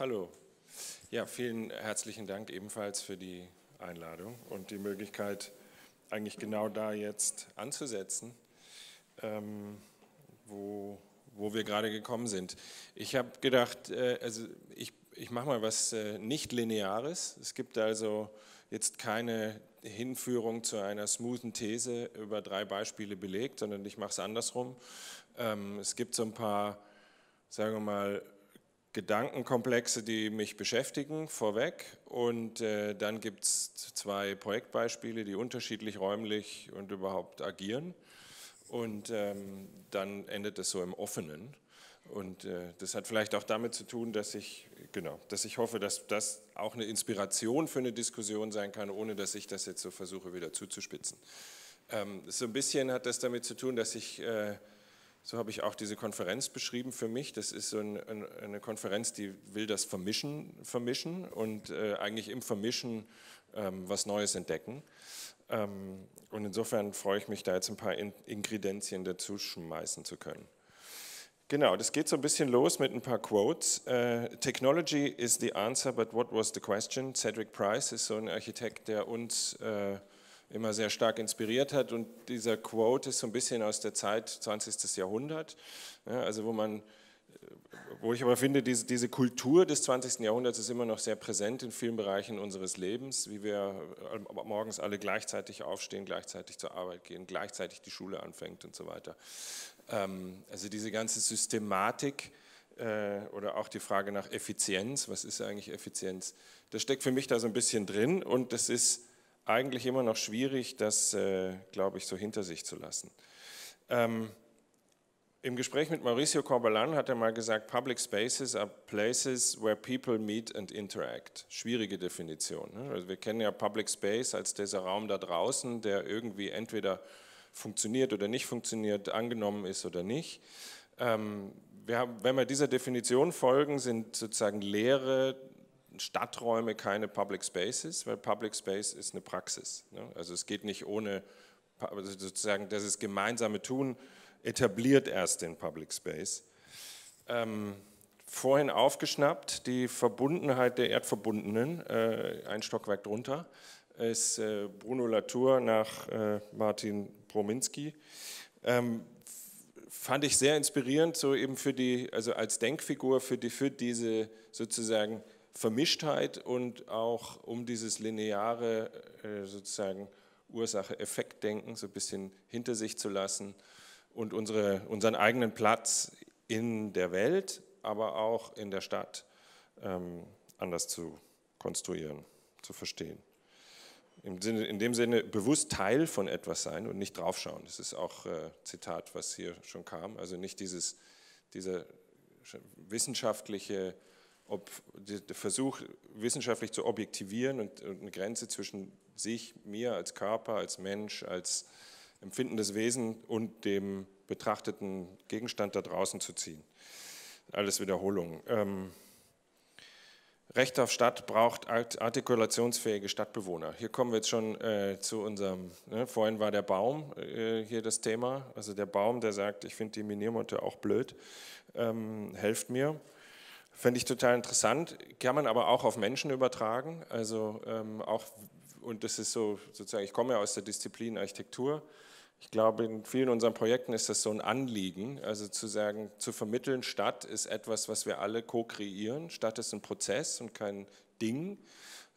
Hallo. Ja, vielen herzlichen Dank ebenfalls für die Einladung und die Möglichkeit, eigentlich genau da jetzt anzusetzen, ähm, wo, wo wir gerade gekommen sind. Ich habe gedacht, äh, also ich, ich mache mal was äh, Nicht-Lineares. Es gibt also jetzt keine Hinführung zu einer smoothen These über drei Beispiele belegt, sondern ich mache es andersrum. Ähm, es gibt so ein paar, sagen wir mal, Gedankenkomplexe, die mich beschäftigen, vorweg. Und äh, dann gibt es zwei Projektbeispiele, die unterschiedlich räumlich und überhaupt agieren. Und ähm, dann endet es so im Offenen. Und äh, das hat vielleicht auch damit zu tun, dass ich, genau, dass ich hoffe, dass das auch eine Inspiration für eine Diskussion sein kann, ohne dass ich das jetzt so versuche, wieder zuzuspitzen. Ähm, so ein bisschen hat das damit zu tun, dass ich äh, so habe ich auch diese Konferenz beschrieben für mich. Das ist so ein, eine Konferenz, die will das Vermischen vermischen und äh, eigentlich im Vermischen ähm, was Neues entdecken. Ähm, und insofern freue ich mich, da jetzt ein paar In Ingredienzien dazu schmeißen zu können. Genau, das geht so ein bisschen los mit ein paar Quotes. Uh, Technology is the answer, but what was the question? Cedric Price ist so ein Architekt, der uns uh, immer sehr stark inspiriert hat. Und dieser Quote ist so ein bisschen aus der Zeit 20. Jahrhundert, ja, also wo man wo ich aber finde, diese, diese, Kultur des 20. Jahrhunderts ist immer noch sehr präsent in vielen Bereichen unseres Lebens, wie wir äh, morgens alle gleichzeitig aufstehen, gleichzeitig zur Arbeit gehen, gleichzeitig die Schule anfängt und so weiter. Ähm, also diese ganze Systematik äh, oder auch die Frage nach Effizienz, was ist eigentlich Effizienz, das steckt für mich da so ein bisschen drin und das ist eigentlich immer noch schwierig, das, äh, glaube ich, so hinter sich zu lassen. Ähm, Im Gespräch mit Mauricio Corbelan hat er mal gesagt, Public Spaces are places where people meet and interact. Schwierige Definition. Ne? Also wir kennen ja Public Space als dieser Raum da draußen, der irgendwie entweder funktioniert oder nicht funktioniert, angenommen ist oder nicht. Ähm, wir haben, wenn wir dieser Definition folgen, sind sozusagen leere, Stadträume keine Public Spaces, weil Public Space ist eine Praxis. Ne? Also es geht nicht ohne, also sozusagen, das gemeinsame Tun etabliert erst den Public Space. Ähm, vorhin aufgeschnappt, die Verbundenheit der Erdverbundenen, äh, ein Stockwerk drunter, ist äh, Bruno Latour nach äh, Martin Brominski. Ähm, fand ich sehr inspirierend, so eben für die, also als Denkfigur für, die, für diese sozusagen Vermischtheit und auch um dieses lineare äh, sozusagen Ursache-Effekt-Denken so ein bisschen hinter sich zu lassen und unsere, unseren eigenen Platz in der Welt, aber auch in der Stadt ähm, anders zu konstruieren, zu verstehen. Im Sinne, in dem Sinne bewusst Teil von etwas sein und nicht draufschauen. Das ist auch äh, Zitat, was hier schon kam. Also nicht dieses, dieser wissenschaftliche ob der Versuch, wissenschaftlich zu objektivieren und, eine Grenze zwischen sich, mir als Körper, als Mensch, als empfindendes Wesen und dem betrachteten Gegenstand da draußen zu ziehen. Alles Wiederholung. Ähm, Recht auf Stadt braucht artikulationsfähige Stadtbewohner. Hier kommen wir jetzt schon äh, zu unserem, ne? vorhin war der Baum äh, hier das Thema, also der Baum, der sagt, ich finde die Miniermutter auch blöd, ähm, helft mir. Finde ich total interessant, kann man aber auch auf Menschen übertragen. Also ähm, auch, und das ist so sozusagen, ich komme ja aus der Disziplin Architektur. Ich glaube, in vielen unseren Projekten ist das so ein Anliegen, also zu sagen, zu vermitteln, Stadt ist etwas, was wir alle co-kreieren. Stadt ist ein Prozess und kein Ding.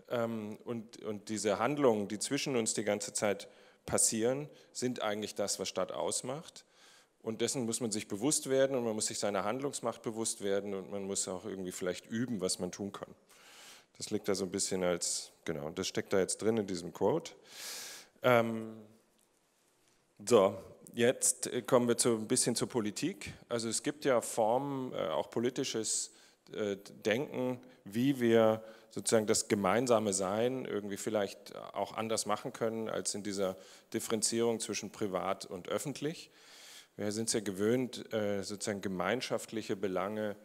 Ähm, und, und diese Handlungen, die zwischen uns die ganze Zeit passieren, sind eigentlich das, was Stadt ausmacht. Und dessen muss man sich bewusst werden und man muss sich seiner Handlungsmacht bewusst werden und man muss auch irgendwie vielleicht üben, was man tun kann. Das liegt da so ein bisschen als, genau, das steckt da jetzt drin in diesem Quote. Ähm, so, jetzt kommen wir zu, ein bisschen zur Politik. Also es gibt ja Formen, äh, auch politisches äh, Denken, wie wir sozusagen das gemeinsame Sein irgendwie vielleicht auch anders machen können als in dieser Differenzierung zwischen privat und öffentlich. Wir sind es ja gewöhnt, äh, sozusagen gemeinschaftliche Belange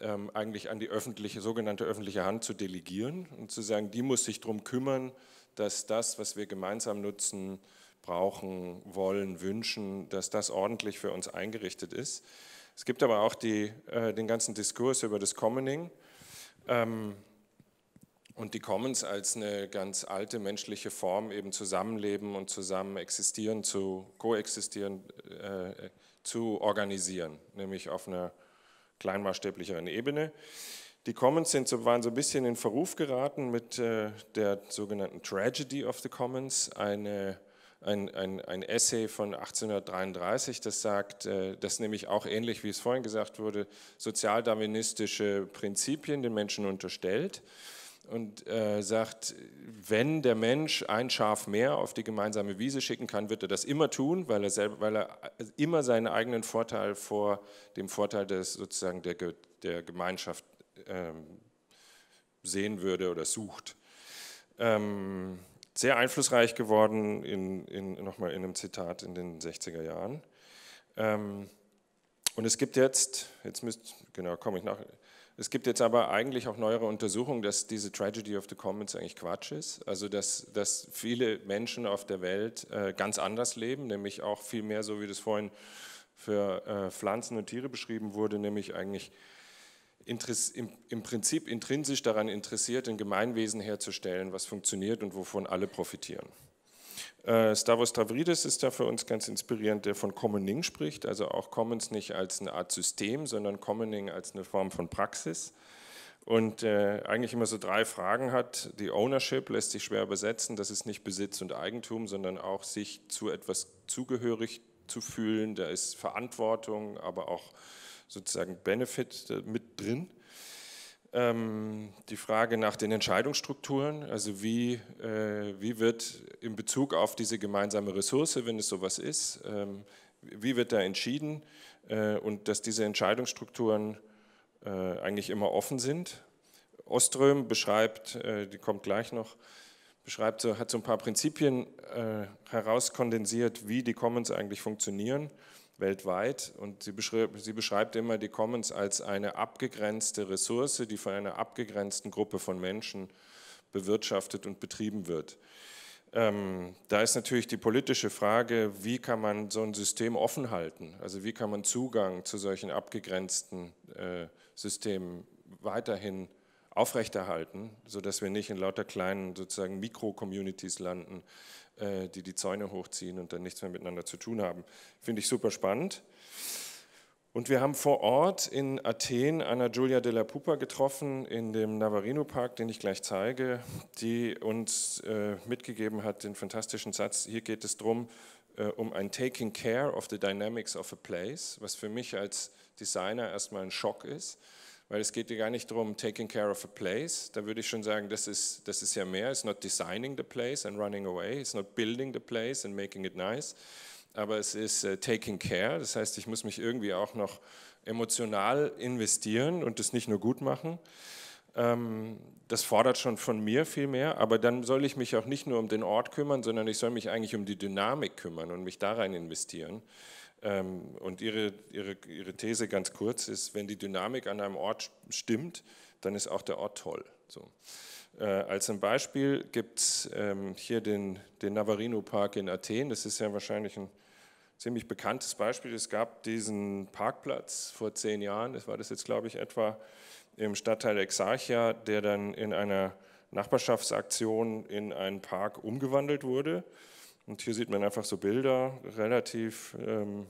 ähm, eigentlich an die öffentliche, sogenannte öffentliche Hand zu delegieren und zu sagen, die muss sich darum kümmern, dass das, was wir gemeinsam nutzen, brauchen, wollen, wünschen, dass das ordentlich für uns eingerichtet ist. Es gibt aber auch die, äh, den ganzen Diskurs über das Commoning. Ähm, und die Commons als eine ganz alte menschliche Form, eben zusammenleben und zusammen existieren, zu koexistieren, äh, zu organisieren, nämlich auf einer kleinmaßstäblicheren Ebene. Die Commons sind so, waren so ein bisschen in Verruf geraten mit äh, der sogenannten Tragedy of the Commons, eine, ein, ein, ein, Essay von 1833, das sagt, äh, dass nämlich auch ähnlich wie es vorhin gesagt wurde, sozialdarwinistische Prinzipien den Menschen unterstellt und äh, sagt, wenn der Mensch ein Schaf mehr auf die gemeinsame Wiese schicken kann, wird er das immer tun, weil er, selber, weil er äh, immer seinen eigenen Vorteil vor dem Vorteil des, sozusagen der, der Gemeinschaft ähm, sehen würde oder sucht. Ähm, sehr einflussreich geworden, in, in, nochmal in einem Zitat in den 60er Jahren. Ähm, und es gibt jetzt, jetzt müsst, genau, komme ich nach, es gibt jetzt aber eigentlich auch neuere Untersuchungen, dass diese Tragedy of the Commons eigentlich Quatsch ist. Also, dass, dass viele Menschen auf der Welt äh, ganz anders leben, nämlich auch viel mehr, so wie das vorhin für äh, Pflanzen und Tiere beschrieben wurde, nämlich eigentlich im, im Prinzip intrinsisch daran interessiert, ein Gemeinwesen herzustellen, was funktioniert und wovon alle profitieren. Äh, Stavros Tavridis ist da für uns ganz inspirierend, der von Commoning spricht, also auch Commons nicht als eine Art System, sondern Commoning als eine Form von Praxis und äh, eigentlich immer so drei Fragen hat. Die Ownership lässt sich schwer übersetzen, das ist nicht Besitz und Eigentum, sondern auch sich zu etwas zugehörig zu fühlen, da ist Verantwortung, aber auch sozusagen Benefit äh, mit drin. Ähm, die Frage nach den Entscheidungsstrukturen, also wie, äh, wie wird in Bezug auf diese gemeinsame Ressource, wenn es sowas ist, ähm, wie wird da entschieden äh, und dass diese Entscheidungsstrukturen äh, eigentlich immer offen sind. Oström beschreibt, die kommt gleich noch, beschreibt, hat so ein paar Prinzipien herauskondensiert, wie die Commons eigentlich funktionieren weltweit. Und sie beschreibt, sie beschreibt immer die Commons als eine abgegrenzte Ressource, die von einer abgegrenzten Gruppe von Menschen bewirtschaftet und betrieben wird. Ähm, da ist natürlich die politische Frage, wie kann man so ein System offen halten? Also wie kann man Zugang zu solchen abgegrenzten äh, Systemen weiterhin aufrechterhalten, sodass wir nicht in lauter kleinen sozusagen Mikro-Communities landen, äh, die die Zäune hochziehen und dann nichts mehr miteinander zu tun haben. Finde ich super spannend. Und wir haben vor Ort in Athen Anna Giulia della Pupa getroffen in dem Navarino Park, den ich gleich zeige, die uns äh, mitgegeben hat den fantastischen Satz, hier geht es darum, äh, um ein Taking Care of the Dynamics of a Place, was für mich als Designer erstmal ein Schock ist weil es geht ja gar nicht darum, taking care of a place. Da würde ich schon sagen, das ist, das ist ja mehr. It's not designing the place and running away. It's not building the place and making it nice. Aber es ist uh, taking care. Das heißt, ich muss mich irgendwie auch noch emotional investieren und das nicht nur gut machen. Ähm, das fordert schon von mir viel mehr. Aber dann soll ich mich auch nicht nur um den Ort kümmern, sondern ich soll mich eigentlich um die Dynamik kümmern und mich da rein investieren. Ähm, und ihre, ihre, ihre These ganz kurz ist, wenn die Dynamik an einem Ort stimmt, dann ist auch der Ort toll. So. Äh, als ein Beispiel gibt es ähm, hier den, den Navarino-Park in Athen. Das ist ja wahrscheinlich ein ziemlich bekanntes Beispiel. Es gab diesen Parkplatz vor zehn Jahren, das war das jetzt, glaube ich, etwa im Stadtteil Exarchia, der dann in einer Nachbarschaftsaktion in einen Park umgewandelt wurde. Und hier sieht man einfach so Bilder, relativ. Ähm,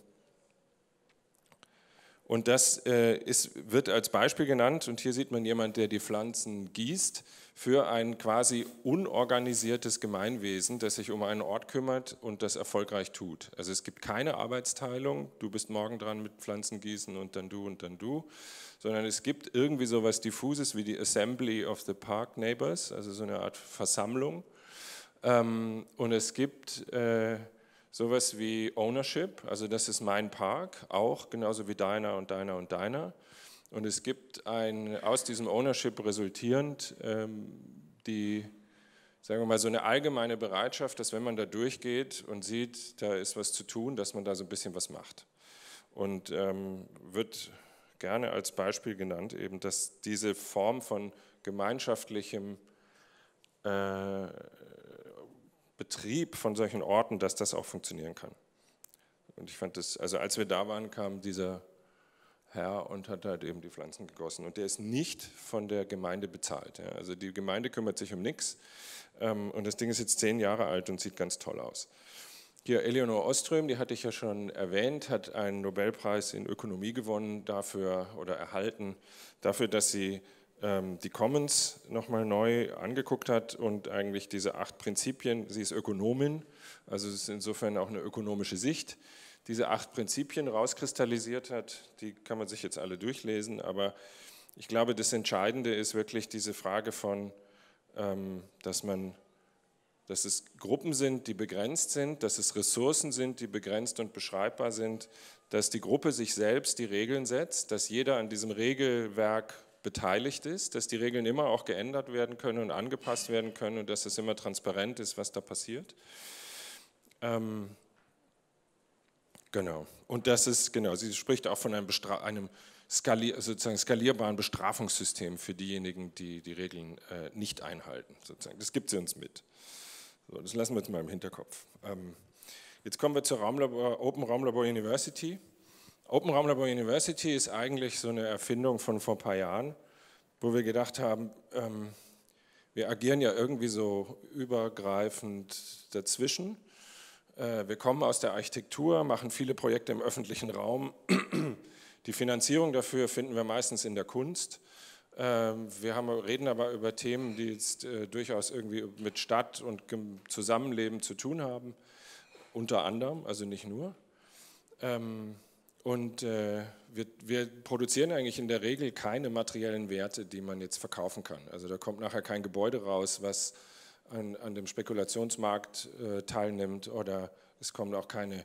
und das äh, ist, wird als Beispiel genannt. Und hier sieht man jemand, der die Pflanzen gießt für ein quasi unorganisiertes Gemeinwesen, das sich um einen Ort kümmert und das erfolgreich tut. Also es gibt keine Arbeitsteilung. Du bist morgen dran mit Pflanzen gießen und dann du und dann du, sondern es gibt irgendwie so etwas Diffuses wie die Assembly of the Park Neighbors, also so eine Art Versammlung ähm, und es gibt äh, sowas wie Ownership, also das ist mein Park, auch genauso wie deiner und deiner und deiner. Und es gibt ein, aus diesem Ownership resultierend ähm, die, sagen wir mal, so eine allgemeine Bereitschaft, dass wenn man da durchgeht und sieht, da ist was zu tun, dass man da so ein bisschen was macht. Und ähm, wird gerne als Beispiel genannt, eben, dass diese Form von gemeinschaftlichem äh, Betrieb von solchen Orten, dass das auch funktionieren kann. Und ich fand das, also als wir da waren, kam dieser Herr und hat halt eben die Pflanzen gegossen. Und der ist nicht von der Gemeinde bezahlt. Ja. Also die Gemeinde kümmert sich um nichts. Ähm, und das Ding ist jetzt zehn Jahre alt und sieht ganz toll aus. Hier Eleonore Oström, die hatte ich ja schon erwähnt, hat einen Nobelpreis in Ökonomie gewonnen dafür oder erhalten, dafür, dass sie ähm, die Commons nochmal neu angeguckt hat und eigentlich diese acht Prinzipien, sie ist Ökonomin, also es ist insofern auch eine ökonomische Sicht, diese acht Prinzipien rauskristallisiert hat, die kann man sich jetzt alle durchlesen, aber ich glaube, das Entscheidende ist wirklich diese Frage von, ähm, dass man dass es Gruppen sind, die begrenzt sind, dass es Ressourcen sind, die begrenzt und beschreibbar sind, dass die Gruppe sich selbst die Regeln setzt, dass jeder an diesem Regelwerk beteiligt ist, dass die Regeln immer auch geändert werden können und angepasst werden können und dass es immer transparent ist, was da passiert. Ähm, genau. Und das ist, genau, sie spricht auch von einem, Bestra einem skalier sozusagen skalierbaren Bestrafungssystem für diejenigen, die die Regeln äh, nicht einhalten. Sozusagen. Das gibt sie uns mit. So, das lassen wir jetzt mal im Hinterkopf. Ähm, jetzt kommen wir zur Raumlabor, Open Raumlabor University. Open Raum Labor University ist eigentlich so eine Erfindung von vor ein paar Jahren, wo wir gedacht haben, ähm, wir agieren ja irgendwie so übergreifend dazwischen. Äh, wir kommen aus der Architektur, machen viele Projekte im öffentlichen Raum. Die Finanzierung dafür finden wir meistens in der Kunst. Ähm, wir haben, reden aber über Themen, die jetzt äh, durchaus irgendwie mit Stadt und Zusammenleben zu tun haben, unter anderem, also nicht nur. Ähm, und äh, wir, wir, produzieren eigentlich in der Regel keine materiellen Werte, die man jetzt verkaufen kann. Also da kommt nachher kein Gebäude raus, was an, an dem Spekulationsmarkt äh, teilnimmt oder es kommen auch keine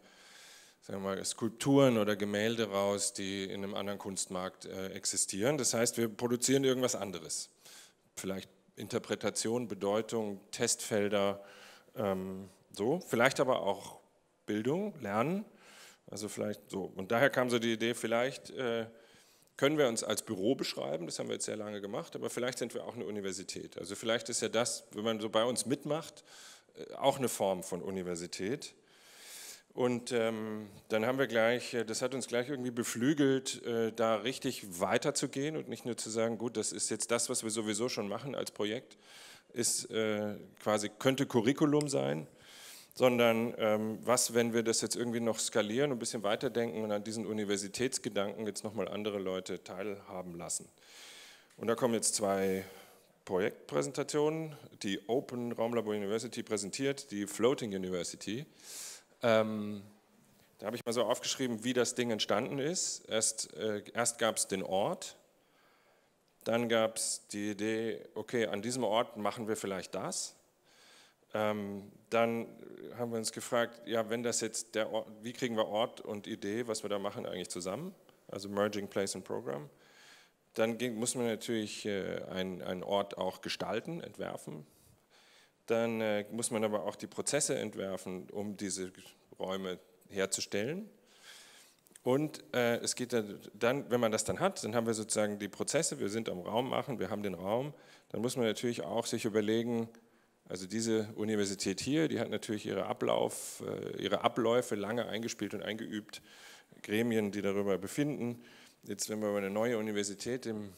sagen wir mal, Skulpturen oder Gemälde raus, die in einem anderen Kunstmarkt äh, existieren. Das heißt, wir produzieren irgendwas anderes. Vielleicht Interpretation, Bedeutung, Testfelder, ähm, so. Vielleicht aber auch Bildung, Lernen also vielleicht so. Und daher kam so die Idee, vielleicht äh, können wir uns als Büro beschreiben, das haben wir jetzt sehr lange gemacht, aber vielleicht sind wir auch eine Universität. Also vielleicht ist ja das, wenn man so bei uns mitmacht, äh, auch eine Form von Universität. Und ähm, dann haben wir gleich, äh, das hat uns gleich irgendwie beflügelt, äh, da richtig weiterzugehen und nicht nur zu sagen, gut, das ist jetzt das, was wir sowieso schon machen als Projekt, ist äh, quasi, könnte Curriculum sein, sondern ähm, was, wenn wir das jetzt irgendwie noch skalieren und ein bisschen weiterdenken und an diesen Universitätsgedanken jetzt nochmal andere Leute teilhaben lassen. Und da kommen jetzt zwei Projektpräsentationen, die Open Raumlabor University präsentiert, die Floating University. Ähm, da habe ich mal so aufgeschrieben, wie das Ding entstanden ist. Erst, äh, erst gab es den Ort, dann gab es die Idee, okay, an diesem Ort machen wir vielleicht das. Ähm, dann haben wir uns gefragt, ja, wenn das jetzt der Ort, wie kriegen wir Ort und Idee, was wir da machen, eigentlich zusammen? Also Merging Place and Program. Dann ging, muss man natürlich äh, einen, einen Ort auch gestalten, entwerfen. Dann äh, muss man aber auch die Prozesse entwerfen, um diese Räume herzustellen. Und äh, es geht dann, wenn man das dann hat, dann haben wir sozusagen die Prozesse, wir sind am Raum machen, wir haben den Raum, dann muss man natürlich auch sich überlegen, also diese Universität hier, die hat natürlich ihre, Ablauf, äh, ihre Abläufe lange eingespielt und eingeübt, Gremien, die darüber befinden. Jetzt, wenn wir eine neue Universität im,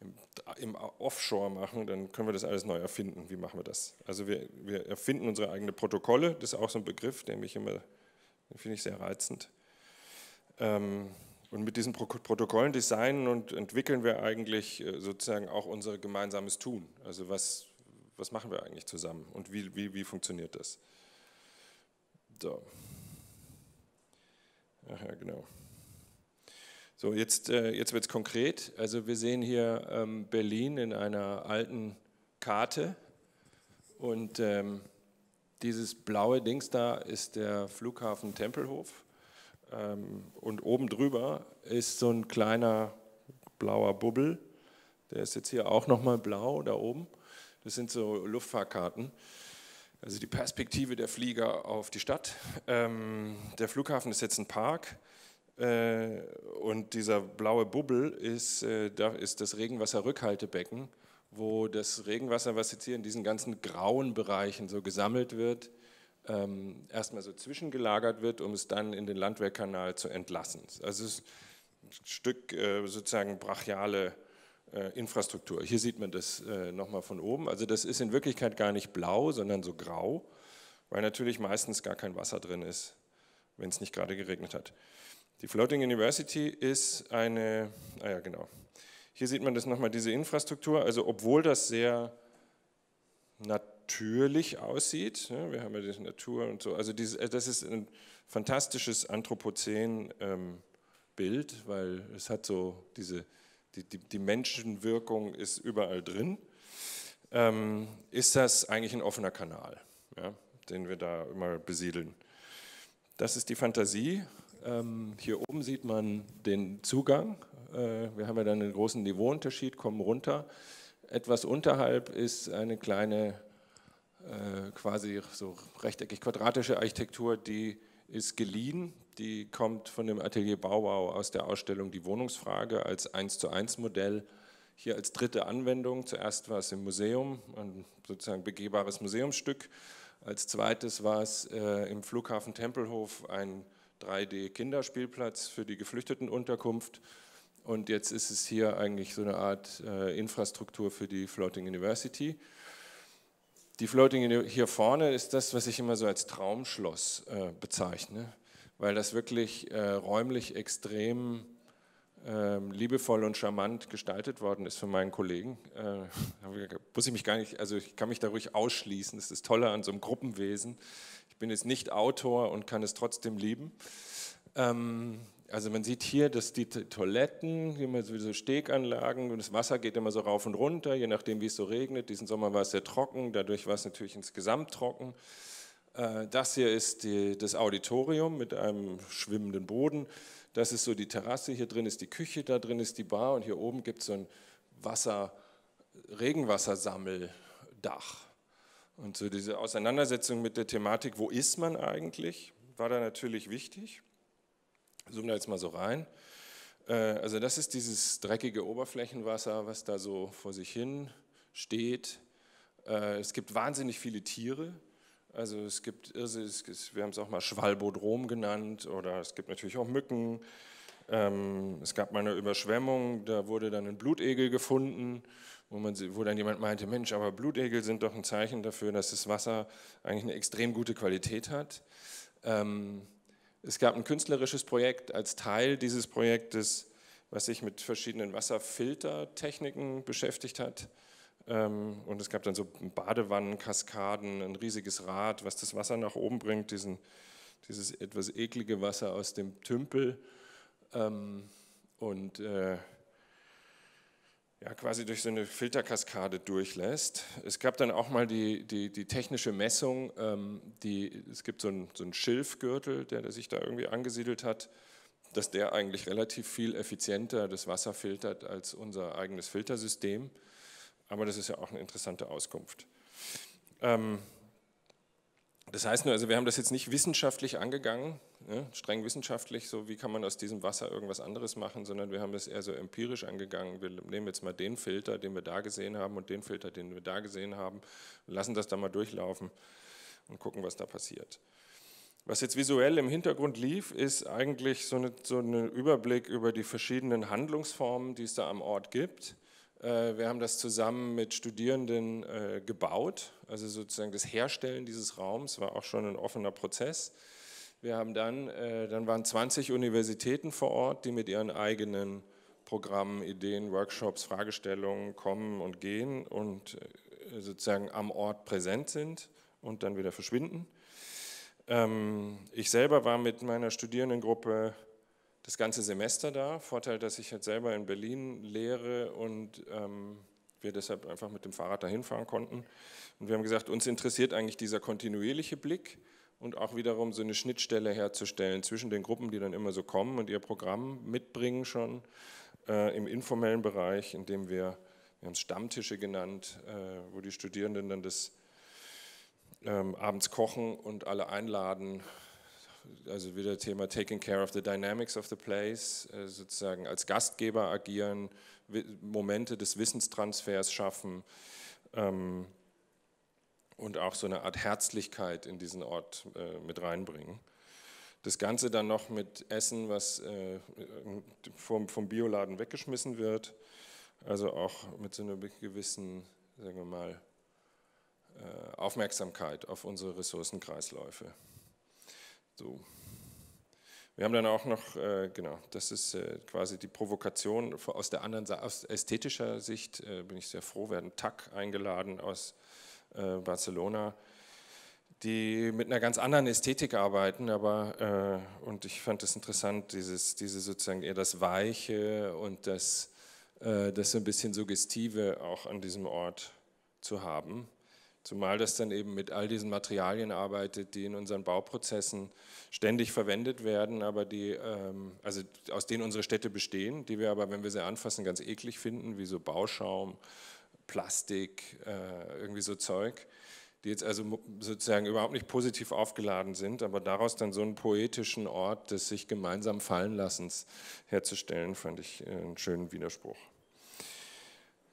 im, im Offshore machen, dann können wir das alles neu erfinden. Wie machen wir das? Also wir, wir erfinden unsere eigenen Protokolle, das ist auch so ein Begriff, der mich immer, finde ich sehr reizend. Ähm, und mit diesen Protokollen designen und entwickeln wir eigentlich äh, sozusagen auch unser gemeinsames Tun. Also was, was machen wir eigentlich zusammen und wie, wie, wie funktioniert das? So. Ach ja, genau. So, jetzt, äh, jetzt wird es konkret. Also wir sehen hier ähm, Berlin in einer alten Karte und ähm, dieses blaue Dings da ist der Flughafen Tempelhof ähm, und oben drüber ist so ein kleiner blauer Bubbel. Der ist jetzt hier auch nochmal blau da oben. Das sind so Luftfahrkarten. Also die Perspektive der Flieger auf die Stadt. Ähm, der Flughafen ist jetzt ein Park. Äh, und dieser blaue Bubbel ist, äh, da ist das Regenwasserrückhaltebecken, wo das Regenwasser, was jetzt hier in diesen ganzen grauen Bereichen so gesammelt wird, ähm, erstmal so zwischengelagert wird, um es dann in den Landwehrkanal zu entlassen. Also es ist ein Stück äh, sozusagen brachiale äh, Infrastruktur. Hier sieht man das äh, nochmal von oben. Also das ist in Wirklichkeit gar nicht blau, sondern so grau, weil natürlich meistens gar kein Wasser drin ist, wenn es nicht gerade geregnet hat. Die Floating University ist eine, ah ja genau, hier sieht man das nochmal, diese Infrastruktur, also obwohl das sehr natürlich aussieht, ne, wir haben ja diese Natur und so, also äh, das ist ein fantastisches Anthropozän-Bild, ähm, weil es hat so diese die, die, die Menschenwirkung ist überall drin, ähm, ist das eigentlich ein offener Kanal, ja, den wir da immer besiedeln. Das ist die Fantasie. Ähm, hier oben sieht man den Zugang. Äh, wir haben ja dann einen großen Niveauunterschied, kommen runter. Etwas unterhalb ist eine kleine, äh, quasi so rechteckig-quadratische Architektur, die ist geliehen die kommt von dem Atelier Bauwau aus der Ausstellung Die Wohnungsfrage als 1 zu 1 Modell. Hier als dritte Anwendung. Zuerst war es im Museum, ein sozusagen begehbares Museumsstück. Als zweites war es äh, im Flughafen Tempelhof ein 3D-Kinderspielplatz für die Geflüchtetenunterkunft. Und jetzt ist es hier eigentlich so eine Art äh, Infrastruktur für die Floating University. Die Floating hier vorne ist das, was ich immer so als Traumschloss äh, bezeichne weil das wirklich äh, räumlich extrem äh, liebevoll und charmant gestaltet worden ist von meinen Kollegen. Äh, muss ich mich gar nicht, also ich kann mich da ruhig ausschließen. Das ist das Tolle an so einem Gruppenwesen. Ich bin jetzt nicht Autor und kann es trotzdem lieben. Ähm, also man sieht hier, dass die Toiletten, immer so Steganlagen und das Wasser geht immer so rauf und runter, je nachdem wie es so regnet. Diesen Sommer war es sehr trocken, dadurch war es natürlich insgesamt trocken. Äh, das hier ist die, das Auditorium mit einem schwimmenden Boden. Das ist so die Terrasse, hier drin ist die Küche, da drin ist die Bar und hier oben gibt es so ein Wasser, Regenwassersammeldach. Und so diese Auseinandersetzung mit der Thematik, wo ist man eigentlich, war da natürlich wichtig. Zoomen da jetzt mal so rein. Äh, also das ist dieses dreckige Oberflächenwasser, was da so vor sich hin steht. Äh, es gibt wahnsinnig viele Tiere, also es gibt Irrsinn, wir haben es auch mal Schwalbodrom genannt oder es gibt natürlich auch Mücken. Ähm, es gab mal eine Überschwemmung, da wurde dann ein Blutegel gefunden, wo, man, wo dann jemand meinte, Mensch, aber Blutegel sind doch ein Zeichen dafür, dass das Wasser eigentlich eine extrem gute Qualität hat. Ähm, es gab ein künstlerisches Projekt als Teil dieses Projektes, was sich mit verschiedenen Wasserfiltertechniken beschäftigt hat. Ähm, und es gab dann so Badewannen, Kaskaden, ein riesiges Rad, was das Wasser nach oben bringt, diesen, dieses etwas eklige Wasser aus dem Tümpel. Ähm, und äh, ja, quasi durch so eine Filterkaskade durchlässt. Es gab dann auch mal die, die, die technische Messung, ähm, die, es gibt so einen, so Schilfgürtel, der, der sich da irgendwie angesiedelt hat, dass der eigentlich relativ viel effizienter das Wasser filtert als unser eigenes Filtersystem. Aber das ist ja auch eine interessante Auskunft. Ähm, das heißt nur, also wir haben das jetzt nicht wissenschaftlich angegangen, ne, streng wissenschaftlich, so wie kann man aus diesem Wasser irgendwas anderes machen, sondern wir haben es eher so empirisch angegangen. Wir nehmen jetzt mal den Filter, den wir da gesehen haben und den Filter, den wir da gesehen haben und lassen das da mal durchlaufen und gucken, was da passiert. Was jetzt visuell im Hintergrund lief, ist eigentlich so ein so eine Überblick über die verschiedenen Handlungsformen, die es da am Ort gibt. Äh, wir haben das zusammen mit Studierenden äh, gebaut, also sozusagen das Herstellen dieses Raums war auch schon ein offener Prozess. Wir haben dann, äh, dann waren 20 Universitäten vor Ort, die mit ihren eigenen Programmen, Ideen, Workshops, Fragestellungen kommen und gehen und sozusagen am Ort präsent sind und dann wieder verschwinden. Ähm, ich selber war mit meiner Studierendengruppe das ganze Semester da. Vorteil, dass ich jetzt halt selber in Berlin lehre und ähm, wir deshalb einfach mit dem Fahrrad dahin fahren konnten. Und wir haben gesagt, uns interessiert eigentlich dieser kontinuierliche Blick und auch wiederum so eine Schnittstelle herzustellen zwischen den Gruppen, die dann immer so kommen und ihr Programm mitbringen schon äh, im informellen Bereich, indem wir, wir haben es Stammtische genannt, äh, wo die Studierenden dann das ähm, abends kochen und alle einladen also wieder Thema Taking Care of the Dynamics of the Place, äh, sozusagen als Gastgeber agieren, Momente des Wissenstransfers schaffen ähm, und auch so eine Art Herzlichkeit in diesen Ort äh, mit reinbringen. Das Ganze dann noch mit Essen, was äh, vom, vom Bioladen weggeschmissen wird, also auch mit so einer gewissen, sagen wir mal, Aufmerksamkeit auf unsere Ressourcenkreisläufe. So. Wir haben dann auch noch, äh, genau, das ist äh, quasi die Provokation aus der anderen, aus ästhetischer Sicht äh, bin ich sehr froh, werden TAC eingeladen aus äh, Barcelona, die mit einer ganz anderen Ästhetik arbeiten, aber, äh, und ich fand es interessant, dieses, diese sozusagen eher das Weiche und das, äh, das so ein bisschen Suggestive auch an diesem Ort zu haben. Zumal das dann eben mit all diesen Materialien arbeitet, die in unseren Bauprozessen ständig verwendet werden, aber die, ähm, also aus denen unsere Städte bestehen, die wir aber, wenn wir sie anfassen, ganz eklig finden, wie so Bauschaum, Plastik, äh, irgendwie so Zeug, die jetzt also sozusagen überhaupt nicht positiv aufgeladen sind, aber daraus dann so einen poetischen Ort des sich gemeinsam fallen lassens herzustellen, fand ich äh, einen schönen Widerspruch.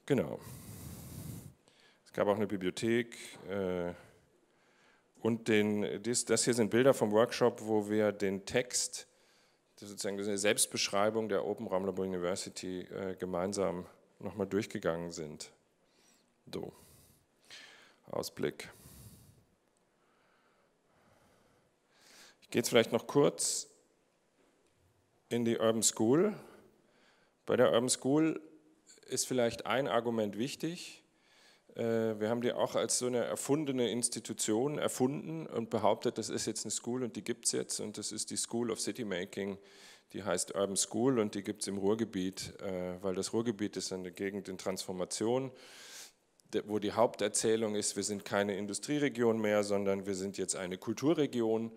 Genau gab auch eine Bibliothek. Äh, und den, dies, das hier sind Bilder vom Workshop, wo wir den Text, das sozusagen eine Selbstbeschreibung der Open Ramlabo University, äh, gemeinsam nochmal durchgegangen sind. So, Ausblick. Ich gehe jetzt vielleicht noch kurz in die Urban School. Bei der Urban School ist vielleicht ein Argument wichtig. Äh, wir haben die auch als so eine erfundene Institution erfunden und behauptet, das ist jetzt eine School und die gibt es jetzt und das ist die School of City Making, die heißt Urban School und die gibt es im Ruhrgebiet, äh, weil das Ruhrgebiet ist eine Gegend in Transformation, wo die Haupterzählung ist, wir sind keine Industrieregion mehr, sondern wir sind jetzt eine Kulturregion.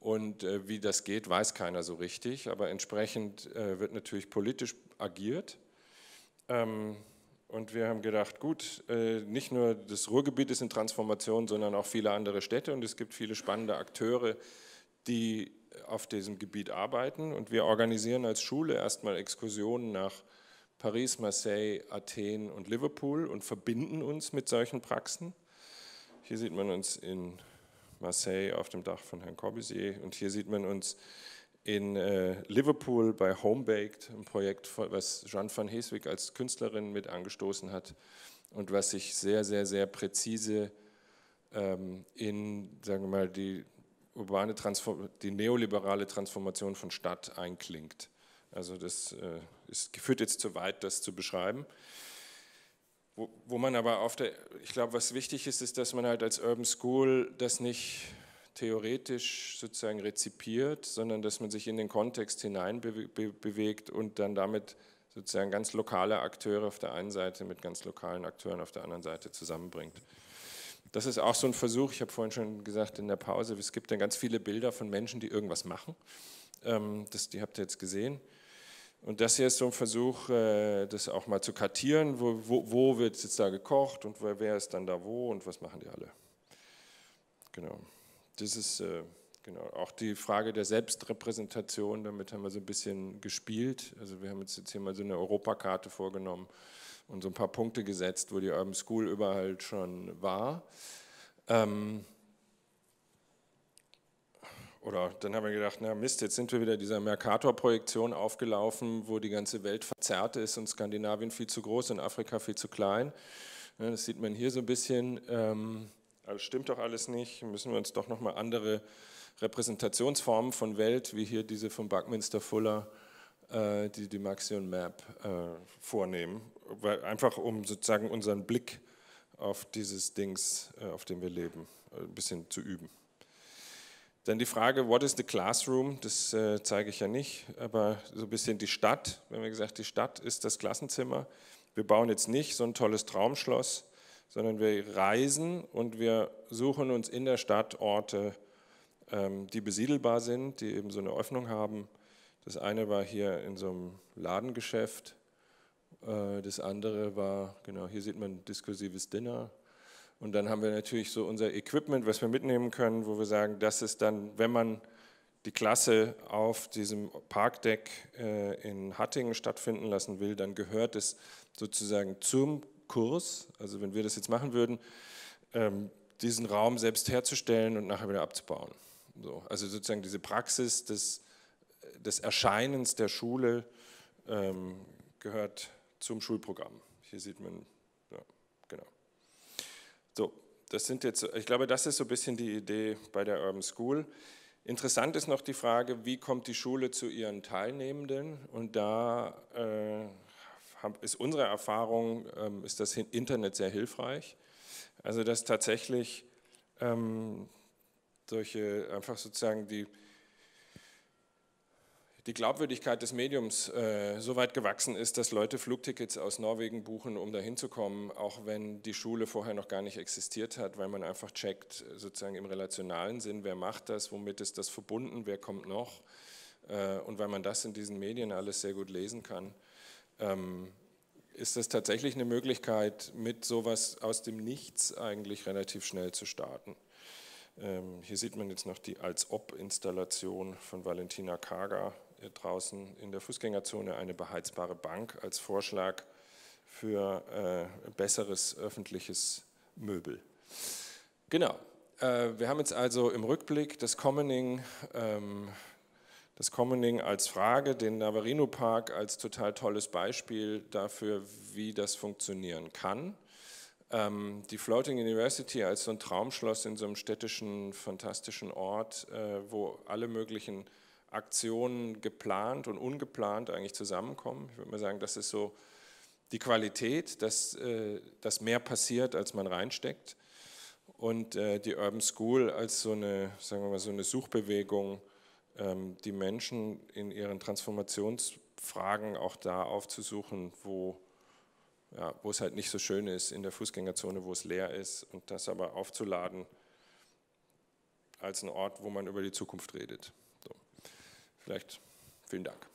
Und äh, wie das geht, weiß keiner so richtig, aber entsprechend wird natürlich politisch agiert. Ähm, und wir haben gedacht, gut, äh, nicht nur das Ruhrgebiet ist in Transformation, sondern auch viele andere Städte und es gibt viele spannende Akteure, die auf diesem Gebiet arbeiten. Und wir organisieren als Schule erstmal Exkursionen nach Paris, Marseille, Athen und Liverpool und verbinden uns mit solchen Praxen. Hier sieht man uns in Marseille auf dem Dach von Herrn Corbusier und hier sieht man uns in äh, Liverpool bei Homebaked, ein Projekt, was Jeanne van Heswig als Künstlerin mit angestoßen hat und was sich sehr, sehr, sehr präzise ähm, in, sagen wir mal, die urbane Transform die neoliberale Transformation von Stadt einklingt. Also das äh, ist, führt jetzt zu weit, das zu beschreiben. Wo, wo man aber auf der, ich glaube, was wichtig ist, ist, dass man halt als Urban School das nicht theoretisch sozusagen rezipiert, sondern dass man sich in den Kontext hineinbewegt und dann damit sozusagen ganz lokale Akteure auf der einen Seite mit ganz lokalen Akteuren auf der anderen Seite zusammenbringt. Das ist auch so ein Versuch, ich habe vorhin schon gesagt in der Pause, es gibt dann ganz viele Bilder von Menschen, die irgendwas machen. Ähm, das, die habt ihr jetzt gesehen. Und das hier ist so ein Versuch, äh, das auch mal zu kartieren, wo, wo, wo wird jetzt da gekocht und wer ist dann da wo und was machen die alle. Genau das ist äh, genau auch die Frage der Selbstrepräsentation, damit haben wir so ein bisschen gespielt. Also wir haben uns jetzt hier mal so eine Europakarte vorgenommen und so ein paar Punkte gesetzt, wo die Urban School überall schon war. Ähm, oder dann haben wir gedacht, na Mist, jetzt sind wir wieder dieser Mercator-Projektion aufgelaufen, wo die ganze Welt verzerrt ist und Skandinavien viel zu groß und Afrika viel zu klein. Ja, das sieht man hier so ein bisschen. Ähm, also stimmt doch alles nicht, müssen wir uns doch nochmal andere Repräsentationsformen von Welt, wie hier diese von Buckminster Fuller, äh, die die Maxion Map äh, vornehmen, weil, einfach um sozusagen unseren Blick auf dieses Dings, äh, auf dem wir leben, äh, ein bisschen zu üben. Dann die Frage, what is the classroom? Das äh, zeige ich ja nicht, aber so ein bisschen die Stadt. Wenn wir haben gesagt, die Stadt ist das Klassenzimmer. Wir bauen jetzt nicht so ein tolles Traumschloss, sondern wir reisen und wir suchen uns in der Stadt Orte, ähm, die besiedelbar sind, die eben so eine Öffnung haben. Das eine war hier in so einem Ladengeschäft, äh, das andere war, genau, hier sieht man diskursives Dinner. Und dann haben wir natürlich so unser Equipment, was wir mitnehmen können, wo wir sagen, das ist dann, wenn man die Klasse auf diesem Parkdeck äh, in Hattingen stattfinden lassen will, dann gehört es sozusagen zum Kurs, also wenn wir das jetzt machen würden, ähm, diesen Raum selbst herzustellen und nachher wieder abzubauen. So, also sozusagen diese Praxis des, des Erscheinens der Schule ähm, gehört zum Schulprogramm. Hier sieht man, ja, genau. So, das sind jetzt, ich glaube, das ist so ein bisschen die Idee bei der Urban School. Interessant ist noch die Frage, wie kommt die Schule zu ihren Teilnehmenden? Und da äh, ist unsere Erfahrung, ähm, ist das Internet sehr hilfreich. Also dass tatsächlich ähm, solche einfach sozusagen die, die Glaubwürdigkeit des Mediums äh, so weit gewachsen ist, dass Leute Flugtickets aus Norwegen buchen, um dahin zu kommen, auch wenn die Schule vorher noch gar nicht existiert hat, weil man einfach checkt, sozusagen im relationalen Sinn, wer macht das, womit ist das verbunden, wer kommt noch. Äh, und weil man das in diesen Medien alles sehr gut lesen kann, ähm, ist das tatsächlich eine Möglichkeit, mit sowas aus dem Nichts eigentlich relativ schnell zu starten? Ähm, hier sieht man jetzt noch die Als-Ob-Installation von Valentina Kager äh, draußen in der Fußgängerzone, eine beheizbare Bank als Vorschlag für äh, besseres öffentliches Möbel. Genau. Äh, wir haben jetzt also im Rückblick das Commoning, ähm, das Commoning als Frage, den Navarino Park als total tolles Beispiel dafür, wie das funktionieren kann. Ähm, die Floating University als so ein Traumschloss in so einem städtischen, fantastischen Ort, äh, wo alle möglichen Aktionen geplant und ungeplant eigentlich zusammenkommen. Ich würde mal sagen, das ist so die Qualität, dass, äh, dass mehr passiert, als man reinsteckt. Und äh, die Urban School als so eine, sagen wir mal, so eine Suchbewegung, ähm, die Menschen in ihren Transformationsfragen auch da aufzusuchen, wo, ja, wo es halt nicht so schön ist, in der Fußgängerzone, wo es leer ist, und das aber aufzuladen als einen Ort, wo man über die Zukunft redet. So. Vielleicht vielen Dank.